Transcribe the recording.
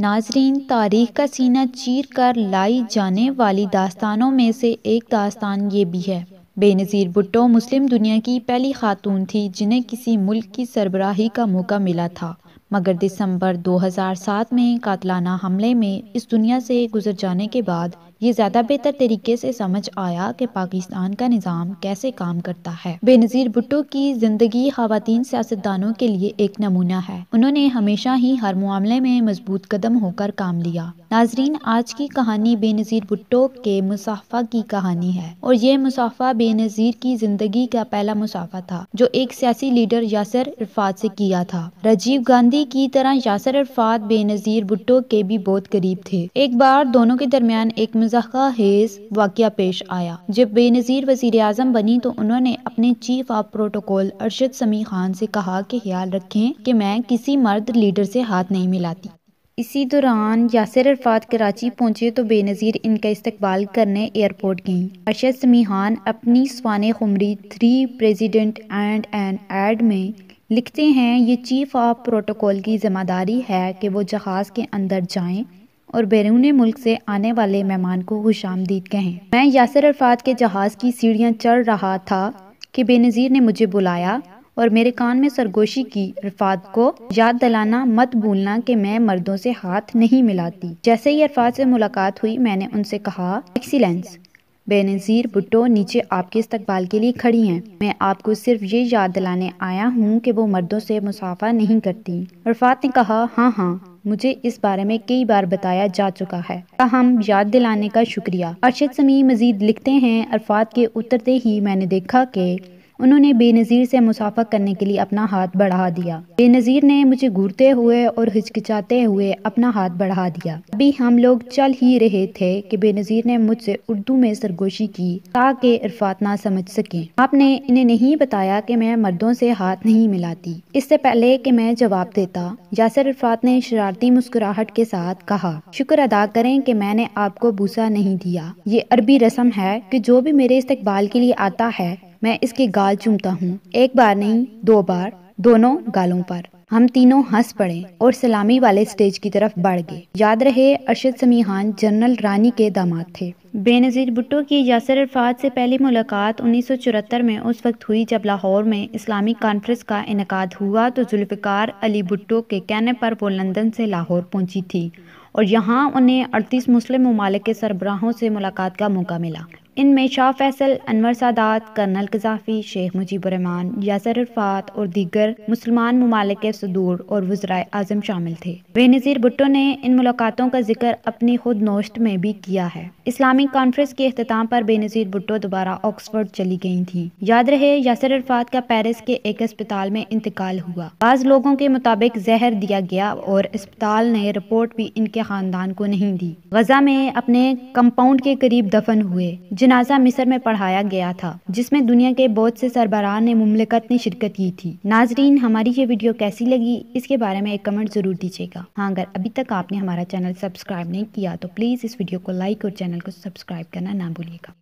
नाजरीन तारीख का सीना चीर कर लाई जाने वाली दास्तानों में से एक दास्तान ये भी है बेनज़ीर भुट्टो मुस्लिम दुनिया की पहली खातून थी जिन्हें किसी मुल्क की सरबराही का मौका मिला था मगर दिसंबर 2007 में कातलाना हमले में इस दुनिया से गुजर जाने के बाद ये ज़्यादा बेहतर तरीके से समझ आया कि पाकिस्तान का निज़ाम कैसे काम करता है बेनज़ीर भुट्टो की ज़िंदगी खातन सियासतदानों के लिए एक नमूना है उन्होंने हमेशा ही हर मामले में मजबूत कदम होकर काम लिया नाजरीन आज की कहानी बेनज़ीर भुट्टो के मुसाफा की कहानी है और ये मुसाफा बेनज़ीर की ज़िंदगी का पहला मुसाफा था जो एक सियासी लीडर यासर इरफात से किया था राजीव गांधी अली की तरह यासर अरफात बेनज़ीर भुट्टो के भी बहुत करीब थे एक बार दोनों के दरमियान एक मजाका हेज वाक़ पेश आया जब बेनज़ीर वजीर आजम बनी तो उन्होंने अपने chief of protocol Arshad Sami Khan से कहा कि ख्याल रखें कि मैं किसी मर्द लीडर से हाथ नहीं मिलाती इसी दौरान यासर अरफात कराची पहुंचे तो बेनज़ीर इनका इस्तकबाल करने एयरपोर्ट गईं अरशद समी खान अपनी स्वान खुमरी थ्री प्रेसिडेंट एंड एंड एड में लिखते हैं ये चीफ़ ऑफ प्रोटोकॉल की ज़िम्मेदारी है कि वो जहाज़ के अंदर जाएं और बैरून मुल्क से आने वाले मेहमान को खुश आमदीद कहें मैं यासर अरफात के जहाज़ की सीढ़ियाँ चढ़ रहा था कि बेनज़ीर ने मुझे बुलाया और मेरे कान में सरगोशी की अरफात को याद दिलाना मत भूलना कि मैं मर्दों से हाथ नहीं मिलाती जैसे ही अरफात से मुलाकात हुई मैंने उनसे कहा एक्सीलेंस बेनज़ीर भुट्टो नीचे आपके इस्तकबाल के लिए खड़ी हैं मैं आपको सिर्फ ये याद दिलाने आया हूँ कि वो मर्दों से मुसाफा नहीं करती अरफात ने कहा हाँ हाँ मुझे इस बारे में कई बार बताया जा चुका है हम याद दिलाने का शुक्रिया अरशद समी मजीद लिखते हैं अरफात के उतरते ही मैंने देखा कि उन्होंने बेनज़ीर से मुसाफा करने के लिए अपना हाथ बढ़ा दिया बेनज़ीर ने मुझे घूरते हुए और हिचकिचाते हुए अपना हाथ बढ़ा दिया अभी हम लोग चल ही रहे थे कि बेनज़ीर ने मुझसे उर्दू में सरगोशी की ताकि इरफात ना समझ सके आपने इन्हें नहीं बताया कि मैं मर्दों से हाथ नहीं मिलाती इससे पहले कि मैं जवाब देता यासर इरफात ने शरारती मुस्कुराहट के साथ कहा शुक्र अदा करें कि मैंने आपको बूसा नहीं दिया ये अरबी रस्म है कि जो भी मेरे इस्तकबाल के लिए आता है मैं इसकी गाल चूमता हूँ एक बार नहीं दो बार दोनों गालों पर हम तीनों हंस पड़े और सलामी वाले स्टेज की तरफ बढ़ गए याद रहे अरशद समीहान जनरल रानी के दामाद थे बेनज़ीर भुट्टो की यासर अरफात से पहली मुलाकात उन्नीस सौ चौहत्तर में उस वक्त हुई जब लाहौर में इस्लामी कॉन्फ्रेंस का इनका हुआ तो जुल्फ़िकार अली भुट्टो के कहने पर वो लंदन से लाहौर पहुंची थी और यहाँ उन्हें अड़तीस मुस्लिम ममालिक के सरबराहों से मुलाकात का मौका मिला इनमें Shah Faisal Anwar Sadat colonel Gaddafi Sheikh Mujibur Rahman Yasser Arafat और दीगर मुसलमान ममालिक के सदूर और वज्राय आजम शामिल थे बेनज़ीर भुट्टो ने इन मुलाकातों का जिक्र अपनी खुद नोश्त में भी किया है इस्लामिक कॉन्फ्रेंस के अख्ताम पर बेनज़ीर भुट्टो दोबारा ऑक्सफोर्ड चली गई थी याद रहे यासर अरफात का पेरिस के एक अस्पताल में इंतकाल हुआ बाज लोगों के मुताबिक जहर दिया गया और अस्पताल ने रिपोर्ट भी इनके खानदान को नहीं दी गजा में अपने कंपाउंड के करीब दफन हुए जनाजा मिस्र में पढ़ाया गया था जिसमे दुनिया के बहुत से सरबराह ने मुमलिकत ने शिरकत की थी नाजरीन हमारी ये वीडियो कैसी लगी इसके बारे में एक कमेंट जरूर दीजिएगा हाँ अगर अभी तक आपने हमारा चैनल सब्सक्राइब नहीं किया तो प्लीज़ इस वीडियो को लाइक और चैनल को सब्सक्राइब करना ना भूलिएगा